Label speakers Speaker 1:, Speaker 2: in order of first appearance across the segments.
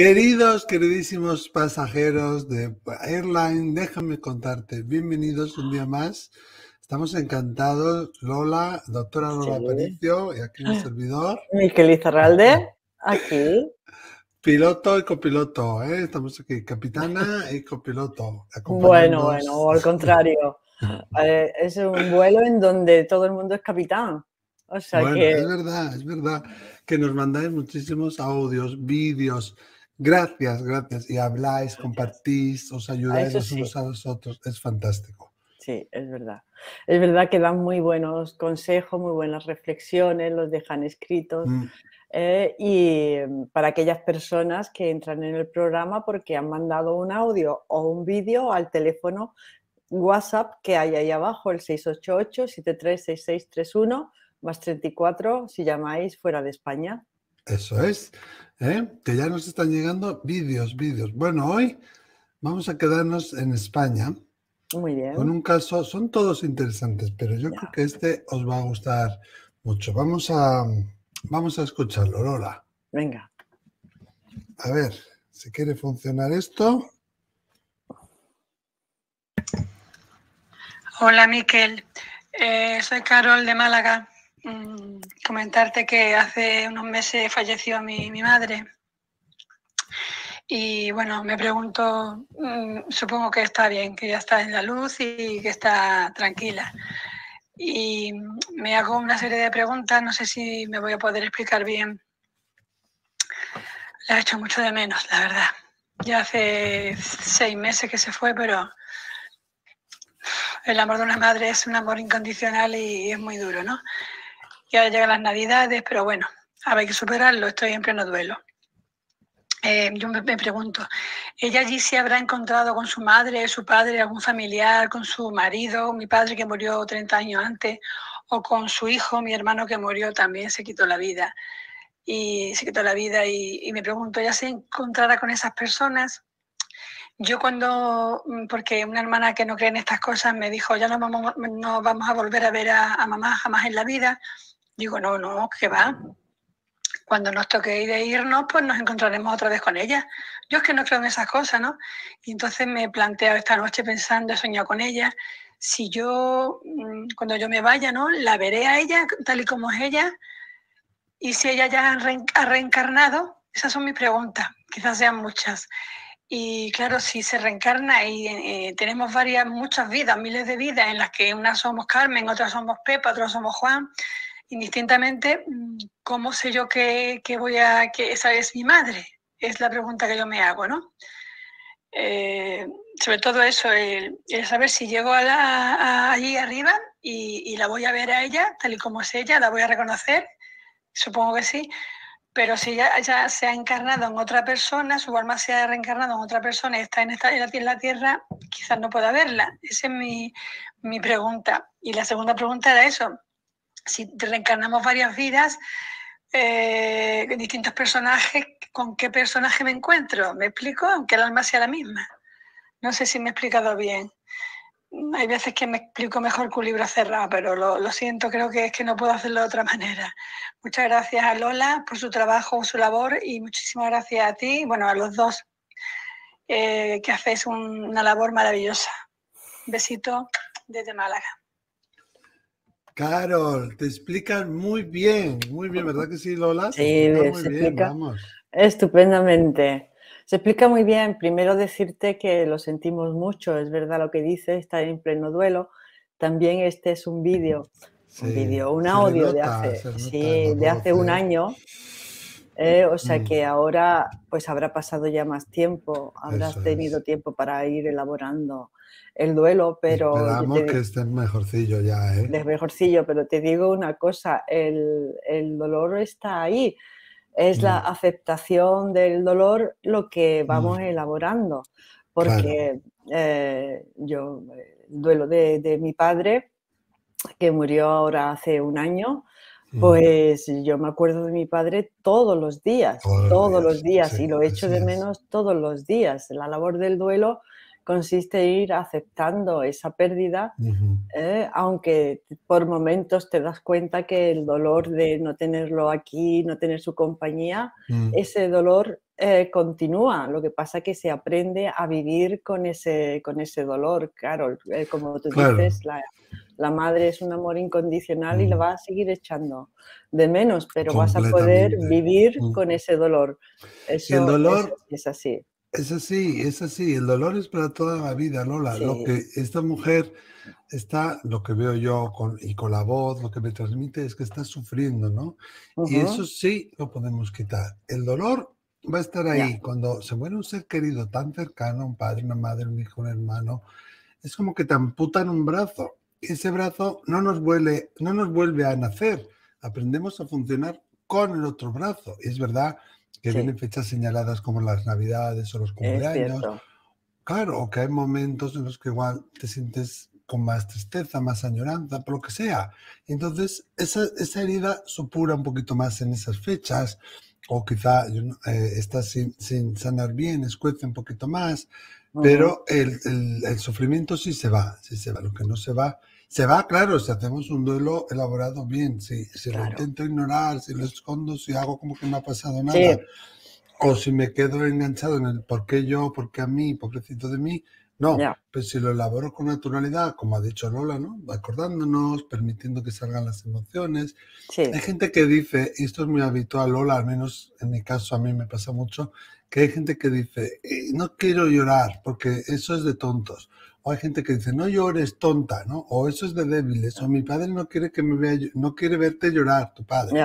Speaker 1: Queridos, queridísimos pasajeros de Airline, déjame contarte, bienvenidos un día más. Estamos encantados, Lola, doctora Lola Pericio y aquí el ah. servidor. Miquel Izarralde, aquí. Piloto y copiloto, ¿eh? estamos aquí, capitana y copiloto. Bueno, bueno, al contrario.
Speaker 2: Eh, es un vuelo en donde todo el mundo es capitán. O sea bueno, es verdad,
Speaker 1: es verdad que nos mandáis muchísimos audios, vídeos, Gracias, gracias. Y habláis, compartís, os ayudáis los unos a los otros. Es fantástico.
Speaker 2: Sí, es verdad. Es verdad que dan muy buenos consejos, muy buenas reflexiones, los dejan escritos. Mm. Eh, y mm, para aquellas personas que entran en el programa porque han mandado un audio o un vídeo al teléfono WhatsApp que hay ahí abajo, el 688-736631, más 34 si llamáis fuera de España.
Speaker 1: Eso es. ¿eh? Que ya nos están llegando vídeos, vídeos. Bueno, hoy vamos a quedarnos en España. Muy bien. Con un caso, son todos interesantes, pero yo creo que este os va a gustar mucho. Vamos a, vamos a escucharlo, Lola. Venga. A ver, si quiere funcionar esto. Hola, Miquel.
Speaker 3: Eh, soy Carol de Málaga. Mm, comentarte que hace unos meses falleció mi, madre. Y bueno, me pregunto, mm, supongo que está bien, que ya está en la luz y que está tranquila. Y me hago una serie de preguntas, no sé si me voy a poder explicar bien. La he hecho mucho de menos, la verdad. Ya hace seis meses que se fue, pero el amor de una madre es un amor incondicional y es muy duro, ¿no? y ahora llegan las navidades, pero bueno, hay que superarlo, estoy en pleno duelo. Eh, yo me, pregunto, ¿ella allí se habrá encontrado con su madre, su padre, algún familiar, con su marido, mi padre que murió 30 años antes, o con su hijo, mi hermano que murió también se quitó la vida? Y se quitó la vida y, me pregunto, ¿ella se encontrará con esas personas? Yo cuando, mm, porque una hermana que no cree en estas cosas me dijo, ya no vamos, no vamos a volver a ver a, a mamá jamás en la vida, Digo, no, no, que va. Cuando nos toque ir de irnos, pues nos encontraremos otra vez con ella. Yo es que no creo en esas cosas, ¿no? Y entonces me he planteado esta noche pensando, he soñado con ella, si yo, mm, cuando yo me vaya, ¿no? La veré a ella tal y como es ella. Y si ella ya ha reencarnado, esas son mis preguntas, quizás sean muchas. Y claro, si se reencarna y eh, tenemos varias, muchas vidas, miles de vidas, en las que unas somos Carmen, otras somos Pepa, otras somos Juan, indistintamente, mm, ¿cómo sé yo que, voy a, que esa es mi madre? Es la pregunta que yo me hago, ¿no? Eh, sobre todo eso, el, saber si llego a allí arriba y, la voy a ver a ella, tal y como es ella, la voy a reconocer, supongo que sí, pero si ya, se ha encarnado en otra persona, su alma se ha reencarnado en otra persona y está en, esta, la, tierra, quizás no pueda verla. Esa es mi pregunta. Y la segunda pregunta era eso, si reencarnamos varias vidas, eh, distintos personajes, ¿con qué personaje me encuentro? ¿Me explico? Aunque el alma sea la misma. No sé si me he explicado bien. Hay veces que me explico mejor que un libro cerrado, pero lo, siento, creo que es que no puedo hacerlo de otra manera. Muchas gracias a Lola por su trabajo, su labor y muchísimas gracias a ti, bueno, a los dos, eh, que hacéis una labor maravillosa. besito desde Málaga.
Speaker 1: Carol, te explican muy bien, muy bien, ¿verdad que sí, Lola? Sí, muy bien, vamos.
Speaker 2: estupendamente. Se explica muy bien. Primero decirte que lo sentimos mucho, es verdad lo que dices, está en pleno duelo. También este es un vídeo, un vídeo, un audio de hace, de hace un año. Eh, o sea mm. que ahora pues habrá pasado ya más tiempo, habrás tenido tiempo para ir elaborando el duelo, pero... Esperamos que
Speaker 1: estén mejorcillo ya, ¿eh?
Speaker 2: mejorcillo, pero te digo una cosa, el, dolor está ahí, es la mm. aceptación del dolor lo que mm. vamos elaborando, porque eh, yo, duelo de, mi padre, que murió ahora hace un año, mm. pues yo me acuerdo de mi padre todos los días, todos, los días, y lo echo de menos todos los días. La labor del duelo consiste en ir aceptando esa pérdida, ¿eh? aunque por momentos te das cuenta que el dolor de no tenerlo aquí, no tener su compañía, mm. ese dolor eh, continúa. Lo que pasa es que se aprende a vivir con ese, con ese dolor. Claro, eh, como tú dices, la, madre es un amor incondicional y lo mm. va a seguir echando de menos, pero vas a poder vivir mm. con ese dolor. el dolor es así
Speaker 1: es así, es así. El dolor es para toda la vida, Lola. Lo que esta mujer está, lo que veo yo y con la voz, lo que me transmite es que está sufriendo, ¿no? Y eso sí lo podemos quitar. El dolor va a estar ahí. Cuando se muere un ser querido tan cercano, un padre, una madre, un hijo, un hermano, es como que te amputan un brazo. Ese brazo no nos vuelve, no nos vuelve a nacer. Aprendemos a funcionar con el otro brazo. Es verdad que vienen fechas señaladas como las navidades o los cumpleaños. Claro, que hay momentos en los que igual te sientes con más tristeza, más añoranza, por lo que sea. Entonces, esa, esa herida supura un poquito más en esas fechas, o quizá estás eh, está sin, sanar bien, escuece un poquito más, pero el, el, el, sufrimiento sí se va, sí se va. Lo que no se va se va, claro, si hacemos un duelo elaborado bien, si, lo intento ignorar, si lo escondo, si hago como que no ha pasado nada, o si me quedo enganchado en el por qué yo, por qué a mí, pobrecito de mí, no, pero pues si lo elaboro con naturalidad, como ha dicho Lola, ¿no? Acordándonos, permitiendo que salgan las emociones. Hay gente que dice, y esto es muy habitual, Lola, al menos en mi caso a mí me pasa mucho, que hay gente que dice, eh, no quiero llorar porque eso es de tontos. O hay gente que dice, no llores, tonta, ¿no? O eso es de débiles, o mi padre no quiere que me vea, no quiere verte llorar, tu padre.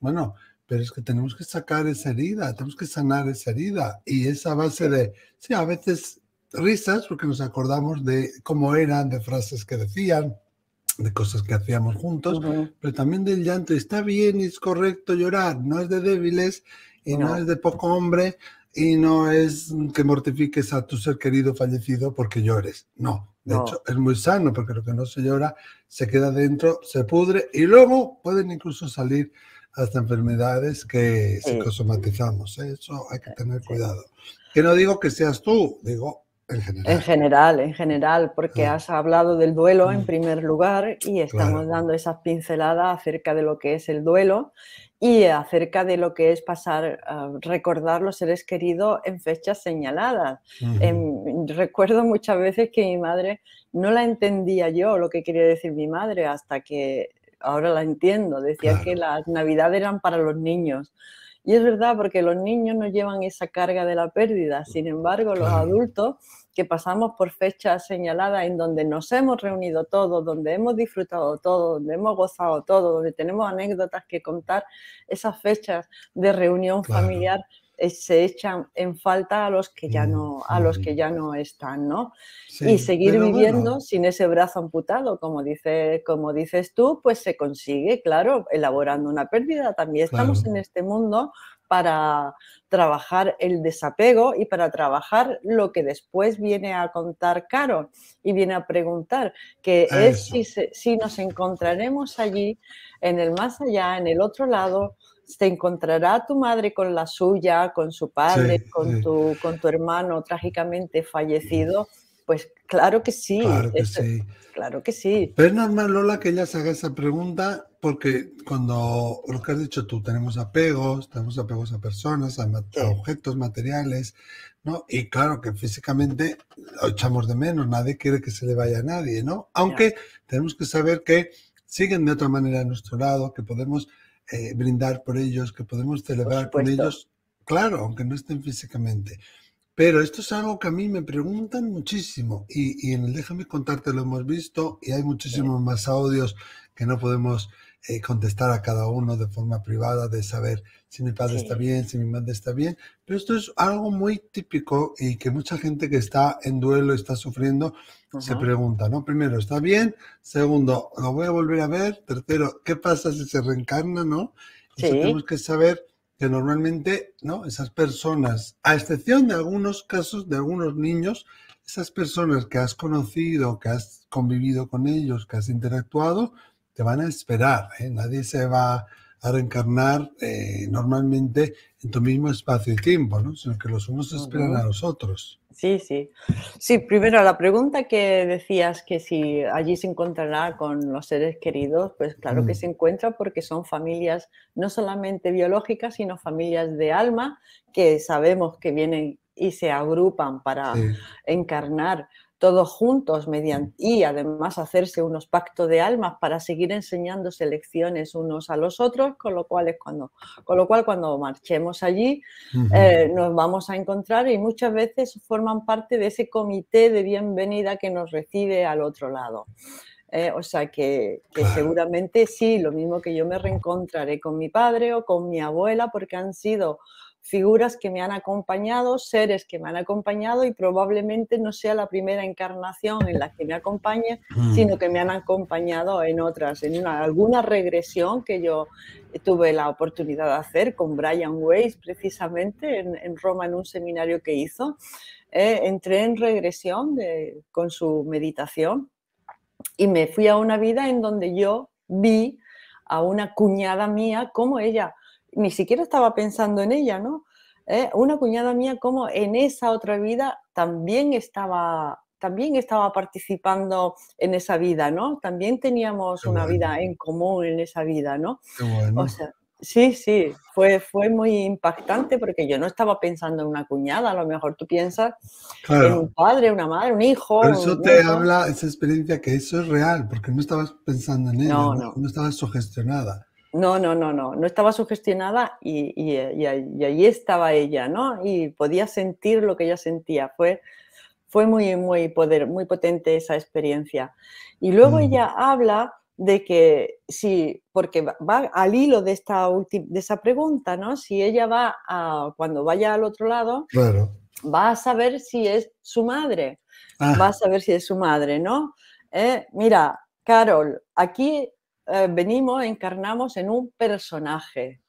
Speaker 1: Bueno, pero es que tenemos que sacar esa herida, tenemos que sanar esa herida. Y esa base de, sí, a veces risas, porque nos acordamos de cómo eran, de frases que decían, de cosas que hacíamos juntos, pero también del llanto. Está bien y es correcto llorar, no es de débiles y no, no es de poco hombre, y no es que mortifiques a tu ser querido fallecido porque llores. No, de hecho es muy sano porque lo que no se llora se queda dentro, se pudre y luego pueden incluso salir hasta enfermedades que psicosomatizamos. ¿eh? Eso hay que eh, tener cuidado. Que no digo que seas tú, digo en general.
Speaker 2: En general, en general, porque ah. has hablado del duelo en mm. primer lugar y estamos dando esas pinceladas acerca de lo que es el duelo y acerca de lo que es pasar, a ah, recordar los seres queridos en fechas señaladas. Em, recuerdo muchas veces que mi madre no la entendía yo lo que quería decir mi madre hasta que ahora la entiendo. Decía que las navidades eran para los niños. Y es verdad porque los niños no llevan esa carga de la pérdida, sin embargo los adultos que pasamos por fechas señaladas en donde nos hemos reunido todos, donde hemos disfrutado todo, donde hemos gozado todo, donde tenemos anécdotas que contar, esas fechas de reunión familiar eh, se echan en falta a los que ya mm, no, a mm, los mm. que ya no están, ¿no? y seguir viviendo sin ese brazo amputado, como dices, como dices tú, pues se consigue, claro, elaborando una pérdida. También estamos en este mundo para trabajar el desapego y para trabajar lo que después viene a contar Caro y viene a preguntar, que es si, nos encontraremos allí, en el más allá, en el otro lado, ¿se encontrará tu madre con la suya, con su padre, con, Tu, con tu hermano trágicamente fallecido pues claro que sí. Claro que sí.
Speaker 1: Pero es normal, Lola, que ella se haga esa pregunta porque cuando lo que has dicho tú, tenemos apegos, tenemos apegos a personas, a, objetos materiales, ¿no? Y claro que físicamente lo echamos de menos, nadie quiere que se le vaya a nadie, ¿no? Aunque tenemos que saber que siguen de otra manera a nuestro lado, que podemos eh, brindar por ellos, que podemos celebrar con ellos, claro, aunque no estén físicamente. Pero esto es algo que a mí me preguntan muchísimo y, en el Déjame contarte lo hemos visto y hay muchísimos más audios que no podemos eh, contestar a cada uno de forma privada, de saber si mi padre está bien, si mi madre está bien. Pero esto es algo muy típico y que mucha gente que está en duelo, está sufriendo, se pregunta, ¿no? Primero, ¿está bien? Segundo, ¿lo voy a volver a ver? Tercero, ¿qué pasa si se reencarna, no? tenemos que saber que normalmente, ¿no? Esas personas, a excepción de algunos casos de algunos niños, esas personas que has conocido, que has convivido con ellos, que has interactuado, te van a esperar. ¿eh? Nadie se va a reencarnar eh, normalmente en tu mismo espacio y tiempo, Sino que los unos esperan a los otros. Sí, sí. Sí,
Speaker 2: primero la pregunta que decías que si allí se encontrará con los seres queridos, pues claro que mm. se encuentra porque son familias no solamente biológicas, sino familias de alma que sabemos que vienen y se agrupan para encarnar todos juntos mediante, y además hacerse unos pactos de almas para seguir enseñándose lecciones unos a los otros, con lo cual, cuando, con lo cual cuando marchemos allí eh, nos vamos a encontrar y muchas veces forman parte de ese comité de bienvenida que nos recibe al otro lado. Eh, o sea que, seguramente sí, lo mismo que yo me reencontraré con mi padre o con mi abuela porque han sido figuras que me han acompañado, seres que me han acompañado y probablemente no sea la primera encarnación en la que me acompañe, mm. sino que me han acompañado en otras, en alguna regresión que yo tuve la oportunidad de hacer con Brian Weiss precisamente en, Roma en un seminario que hizo. Eh, entré en regresión con su meditación y me fui a una vida en donde yo vi a una cuñada mía como ella ni siquiera estaba pensando en ella, ¿no? ¿Eh? Una cuñada mía como en esa otra vida también estaba, también estaba participando en esa vida, ¿no? También teníamos una vida en común en esa vida, ¿no? sí, sí, fue, fue muy impactante porque yo no estaba pensando en una cuñada, a lo mejor tú piensas en un padre, una madre, un hijo. eso te habla
Speaker 1: esa experiencia que eso es real, porque no estabas pensando en ella, no, no. no estabas sugestionada.
Speaker 2: No, no, no, no, no estaba sugestionada y, ahí estaba ella, ¿no? Y podía sentir lo que ella sentía. Fue, fue muy, muy, poder, muy potente esa experiencia. Y luego ella habla de que sí, porque va al hilo de, esta de esa pregunta, ¿no? Si ella va a, cuando vaya al otro lado, va a saber si es su madre, ah. va a saber si es su madre, ¿no? Eh, mira, Carol, aquí eh, venimos, encarnamos en un personaje.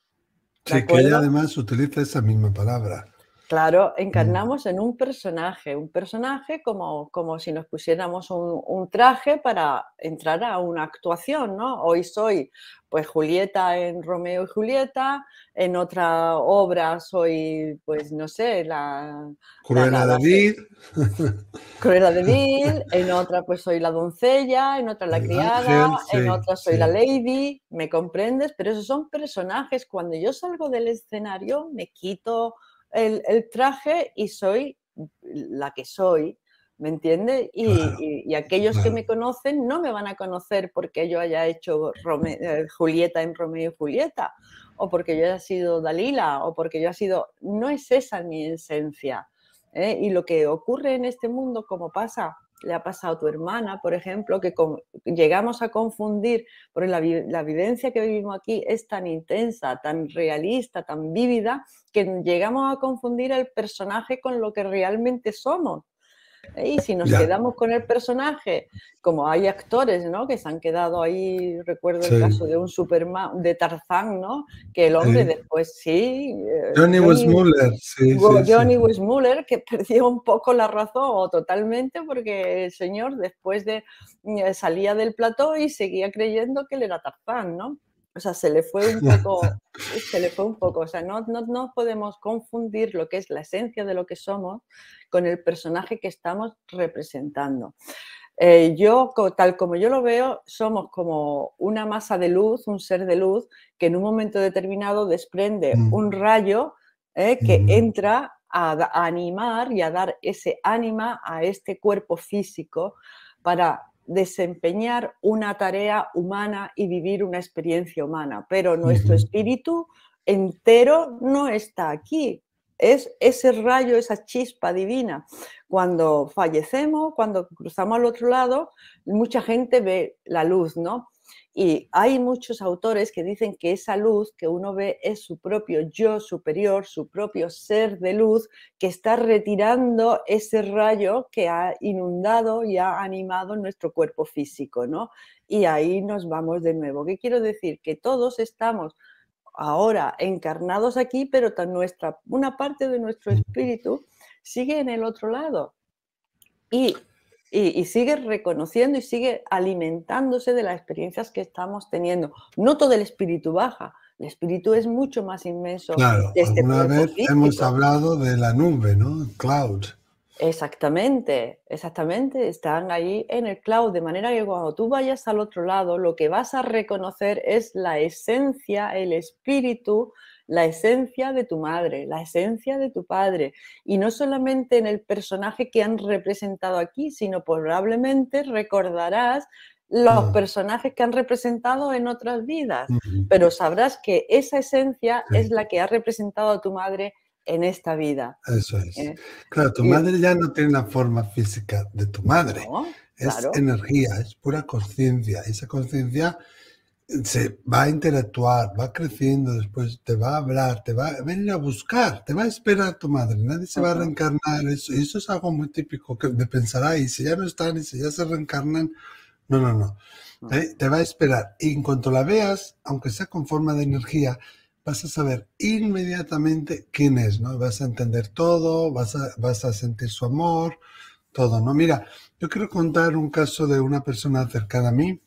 Speaker 2: Sí, que ella
Speaker 1: además utiliza esa misma palabra.
Speaker 2: Claro, encarnamos en un personaje, un personaje como, si nos pusiéramos un, traje para entrar a una actuación, ¿no? Hoy soy pues Julieta en Romeo y Julieta, en otra obra soy pues no sé, la...
Speaker 1: Cruella de Vil.
Speaker 2: Cruella de Vil, en otra pues soy la doncella, en otra la criada, en otra soy la lady, ¿me comprendes? Pero esos son personajes, cuando yo salgo del escenario me quito el, traje y soy la que soy, ¿me entiendes? Y, aquellos que me conocen no me van a conocer porque yo haya hecho eh, Julieta en Romeo y Julieta, o porque yo haya sido Dalila, o porque yo haya sido... No es esa mi esencia. ¿eh? Y lo que ocurre en este mundo, como pasa le ha pasado a tu hermana, por ejemplo, que llegamos a confundir, porque la, evidencia vivencia que vivimos aquí es tan intensa, tan realista, tan vívida, que llegamos a confundir al personaje con lo que realmente somos. Y si nos quedamos con el personaje, como hay actores, ¿no? Que se han quedado ahí, recuerdo el caso de un Superman, de Tarzán, ¿no? Que el hombre después sí. Eh, Johnny, Westmuller,
Speaker 1: sí. Johnny
Speaker 2: Westmuller, que perdió un poco la razón o totalmente porque el señor después de mm, salía del plató y seguía creyendo que él era Tarzán, ¿no? o sea, se le fue un poco, se le fue un poco, o sea, no, no, podemos confundir lo que es la esencia de lo que somos con el personaje que estamos representando. Eh, yo, tal como yo lo veo, somos como una masa de luz, un ser de luz, que en un momento determinado desprende mm. un rayo eh, que mm. entra a, animar y a dar ese ánima a este cuerpo físico para desempeñar una tarea humana y vivir una experiencia humana, pero nuestro espíritu entero no está aquí. Es ese rayo, esa chispa divina. Cuando fallecemos, cuando cruzamos al otro lado, mucha gente ve la luz, ¿no? Y hay muchos autores que dicen que esa luz que uno ve es su propio yo superior, su propio ser de luz, que está retirando ese rayo que ha inundado y ha animado nuestro cuerpo físico, ¿no? Y ahí nos vamos de nuevo. ¿Qué quiero decir? Que todos estamos ahora encarnados aquí, pero nuestra, una parte de nuestro espíritu sigue en el otro lado. Y y, sigue reconociendo y sigue alimentándose de las experiencias que estamos teniendo. No todo el espíritu baja, el espíritu es mucho más inmenso. Claro, alguna vez hemos hablado
Speaker 1: de la nube, ¿no? Cloud.
Speaker 2: Exactamente, exactamente, están ahí en el cloud, de manera que cuando tú vayas al otro lado, lo que vas a reconocer es la esencia, el espíritu la esencia de tu madre, la esencia de tu padre, y no solamente en el personaje que han representado aquí, sino probablemente recordarás los mm. personajes que han representado en otras vidas, pero sabrás que esa esencia es la que ha representado a tu madre en esta vida.
Speaker 1: Eso es. Eh, claro, tu madre ya no tiene la forma física de tu madre. es energía, es pura conciencia. Esa conciencia se va a interactuar, va creciendo después, te va a hablar, te va a venir a buscar, te va a esperar tu madre, nadie se va a reencarnar, eso, es algo muy típico que de pensar, y si ya no están y si ya se reencarnan, no, no, no, te va a esperar y en cuanto la veas, aunque sea con forma de energía, vas a saber inmediatamente quién es, ¿no? Vas a entender todo, vas a, vas a sentir su amor, todo, ¿no? Mira, yo quiero contar un caso de una persona cercana a mí,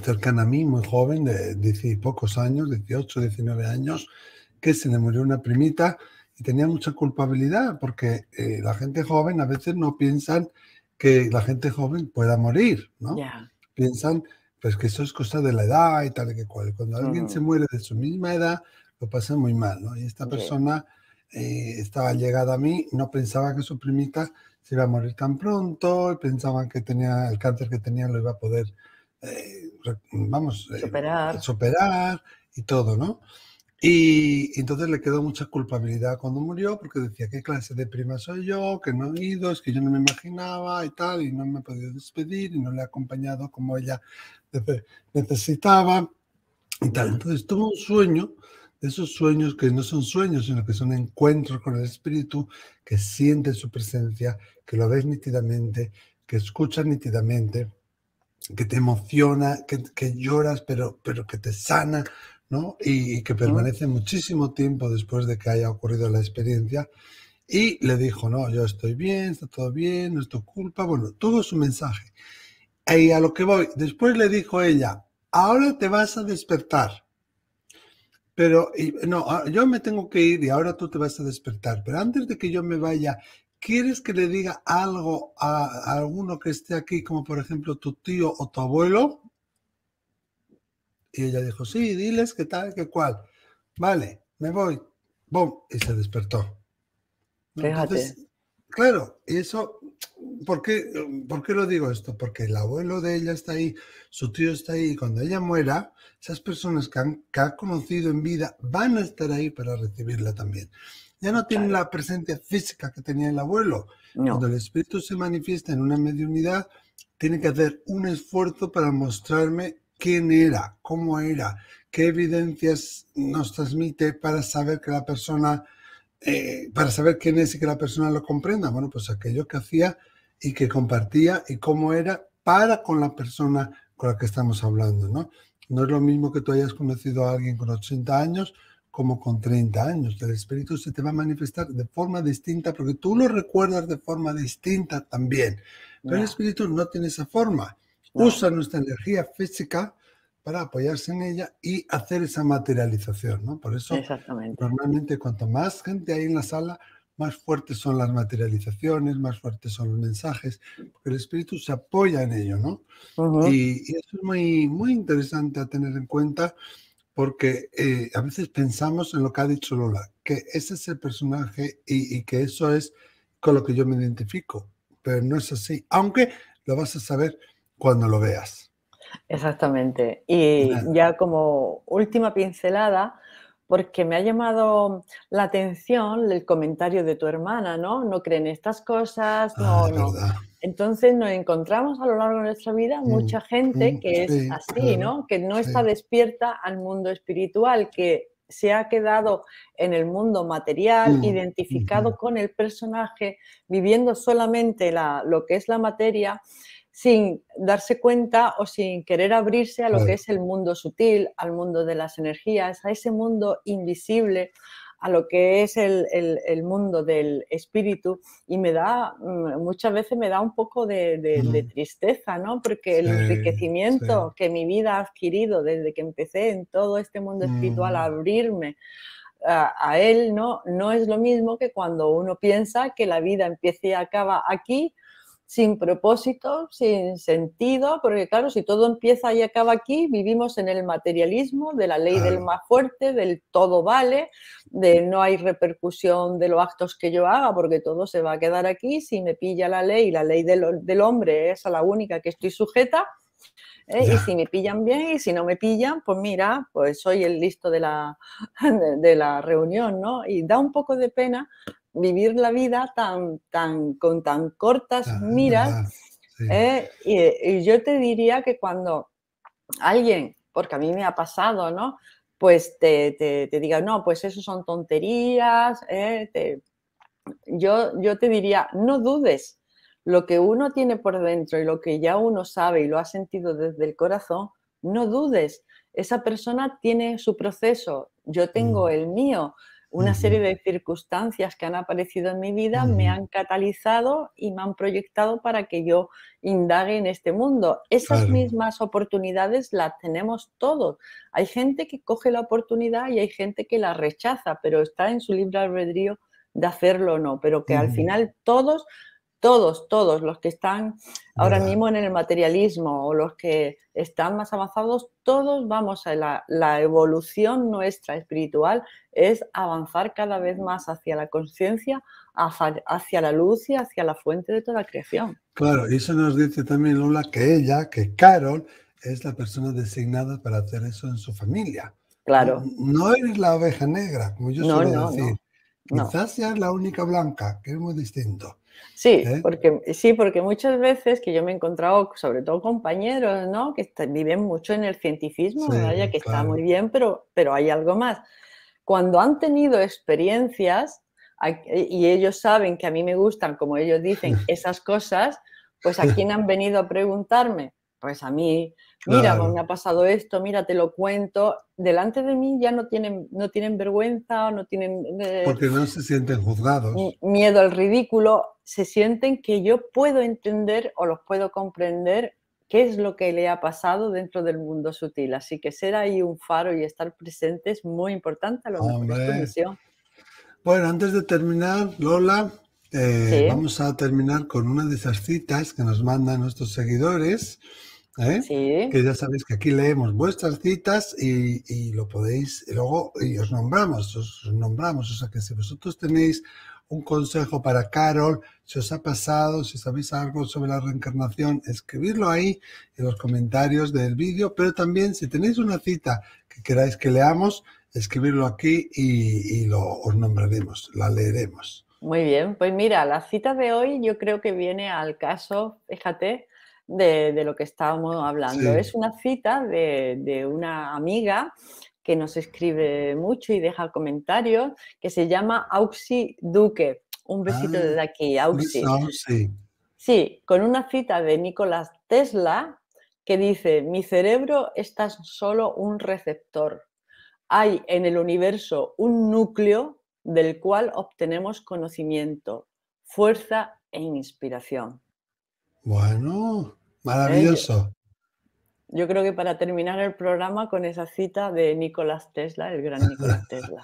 Speaker 1: cercana a mí, muy joven, de pocos años, 18, 19 años, que se le murió una primita y tenía mucha culpabilidad porque eh, la gente joven a veces no piensan que la gente joven pueda morir, ¿no? Piensan pues que eso es cosa de la edad y tal y que cual. Cuando alguien se mm. muere de su misma edad, lo pasa muy mal, ¿no? Y esta persona eh, estaba llegada a mí, no pensaba que su primita se iba a morir tan pronto, pensaba que tenía el cáncer que tenía lo iba a poder eh, vamos, eh, superar. superar y todo, ¿no? Y entonces le quedó mucha culpabilidad cuando murió porque decía, ¿qué clase de prima soy yo? Que no he ido, es que yo no me imaginaba y tal, y no me he podido despedir y no le he acompañado como ella necesitaba y tal. Entonces tuvo un sueño, de esos sueños que no son sueños, sino que son encuentros con el espíritu, que siente su presencia, que lo ves nitidamente, que escuchas nitidamente que te emociona, que, que lloras, pero, pero que te sana, ¿no? Y, que permanece muchísimo tiempo después de que haya ocurrido la experiencia. Y le dijo, no, yo estoy bien, está todo bien, no es tu culpa, bueno, todo su mensaje. Y a lo que voy, después le dijo ella, ahora te vas a despertar. Pero no, ah, yo me tengo que ir y ahora tú te vas a despertar. Pero antes de que yo me vaya ¿Quieres que le diga algo a, alguno que esté aquí, como por ejemplo tu tío o tu abuelo? Y ella dijo, sí, diles qué tal, qué cual. Vale, me voy. Boom y se despertó. claro, y eso, ¿por qué, ¿por qué lo digo esto? Porque el abuelo de ella está ahí, su tío está ahí, y cuando ella muera, esas personas que, han, que ha conocido en vida van a estar ahí para recibirla también ya no tiene la presencia física que tenía el abuelo. Cuando el espíritu se manifiesta en una mediunidad, tiene que hacer un esfuerzo para mostrarme quién era, cómo era, qué evidencias nos transmite para saber que la persona, eh, para saber quién es y que la persona lo comprenda. Bueno, pues aquello que hacía y que compartía y cómo era para con la persona con la que estamos hablando, ¿no? No es lo mismo que tú hayas conocido a alguien con 80 años como con 30 años. El Espíritu se te va a manifestar de forma distinta porque tú lo recuerdas de forma distinta también. Pero el Espíritu no tiene esa forma. Usa nuestra energía física para apoyarse en ella y hacer esa materialización, ¿no? Por eso, normalmente cuanto más gente hay en la sala, más fuertes son las materializaciones, más fuertes son los mensajes, porque el espíritu se apoya en ello, ¿no? y, y, eso es muy, muy interesante a tener en cuenta porque eh, a veces pensamos en lo que ha dicho Lola, que ese es el personaje y, que eso es con lo que yo me identifico, pero no es así, aunque lo vas a saber cuando lo veas.
Speaker 2: Exactamente. Y ya como última pincelada, porque me ha llamado la atención el comentario de tu hermana, ¿no? No creen estas cosas, ah, no, Entonces nos encontramos a lo largo de nuestra vida mm, mucha gente mm, que es así, ¿no? Que no está despierta al mundo espiritual, que se ha quedado en el mundo material, mm, identificado con el personaje, viviendo solamente la, lo que es la materia sin darse cuenta o sin querer abrirse a lo que es el mundo sutil, al mundo de las energías, a ese mundo invisible, a lo que es el, mundo del espíritu y me da, mm, muchas veces me da un poco de, tristeza, ¿no? Porque el enriquecimiento que mi vida ha adquirido desde que empecé en todo este mundo espiritual mm. a abrirme, a, él, ¿no? No es lo mismo que cuando uno piensa que la vida empieza y acaba aquí sin propósito, sin sentido, porque claro, si todo empieza y acaba aquí, vivimos en el materialismo de la ley del más fuerte, del todo vale, de no hay repercusión de los actos que yo haga, porque todo se va a quedar aquí, si me pilla la ley, la ley del, del hombre es la única que estoy sujeta, ¿eh? y si me pillan bien y si no me pillan, pues mira, pues soy el listo de la, de la reunión, ¿no? Y da un poco de pena vivir la vida tan, tan, con tan cortas miras. ¿eh? y, yo te diría que cuando alguien, porque a mí me ha pasado, ¿no? Pues te, te, diga, no, pues eso son tonterías. ¿eh? te... yo, yo te diría, no dudes. Lo que uno tiene por dentro y lo que ya uno sabe y lo ha sentido desde el corazón, no dudes. Esa persona tiene su proceso, yo tengo mm. el mío. Una serie de circunstancias que han aparecido en mi vida me han catalizado y me han proyectado para que yo indague en este mundo. Esas mismas oportunidades las tenemos todos. Hay gente que coge la oportunidad y hay gente que la rechaza, pero está en su libre albedrío de hacerlo o no, pero que al final todos todos, todos los que están ahora mismo en el materialismo o los que están más avanzados, todos vamos a la, evolución nuestra espiritual es avanzar cada vez más hacia la conciencia, hacia la luz y hacia la fuente de toda creación.
Speaker 1: Claro, y eso nos dice también Lola que ella, que Carol, es la persona designada para hacer eso en su familia. Claro. No, eres la oveja negra, como yo no, suelo no, decir. Quizás seas la única blanca, que es muy distinto Sí, ¿Eh? porque, sí, porque muchas veces
Speaker 2: que yo me he encontrado, sobre todo compañeros, ¿no? Que viven mucho en el cientificismo, que está muy bien, pero, pero hay algo más. Cuando han tenido experiencias y ellos saben que a mí me gustan, como ellos dicen, esas cosas, pues a quién han venido a preguntarme pues a mí, mira, pues, me ha pasado esto, mira, te lo cuento, delante de mí ya no tienen, no tienen vergüenza, no tienen... Eh, Porque
Speaker 1: no se sienten juzgados.
Speaker 2: Miedo al ridículo, se sienten que yo puedo entender o los puedo comprender qué es lo que le ha pasado dentro del mundo sutil. Así que ser ahí un faro y estar presente es muy importante a lo mejor
Speaker 1: Bueno, antes de terminar, Lola, eh, vamos a terminar con una de esas citas que nos mandan nuestros seguidores. ¿eh? que ya sabéis que aquí leemos vuestras citas y, lo podéis, y luego y os nombramos, os nombramos, o sea que si vosotros tenéis un consejo para Carol, si os ha pasado, si sabéis algo sobre la reencarnación, escribirlo ahí en los comentarios del vídeo, pero también si tenéis una cita que queráis que leamos, escribirlo aquí y, lo, os nombraremos, la leeremos.
Speaker 2: Muy bien, pues mira, la cita de hoy yo creo que viene al caso, fíjate, de, lo que estábamos hablando. Es una cita de, una amiga que nos escribe mucho y deja comentarios, que se llama Auxi Duque. Un besito ah, desde aquí, Auxi. Sí, con una cita de Nicolás Tesla que dice, mi cerebro está solo un receptor. Hay en el universo un núcleo del cual obtenemos conocimiento, fuerza e inspiración.
Speaker 1: Bueno, Maravilloso. Eh,
Speaker 2: yo creo que para terminar el programa con esa cita de Nicolás Tesla, el gran Nicolás Tesla.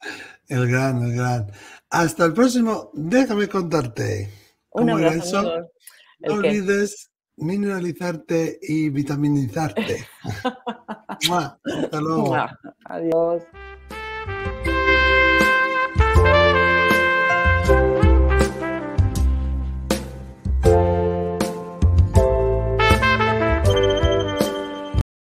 Speaker 1: el gran, el gran. Hasta el próximo, déjame contarte. Un abrazo. No olvides mineralizarte y vitaminizarte. Hasta luego.
Speaker 2: Adiós.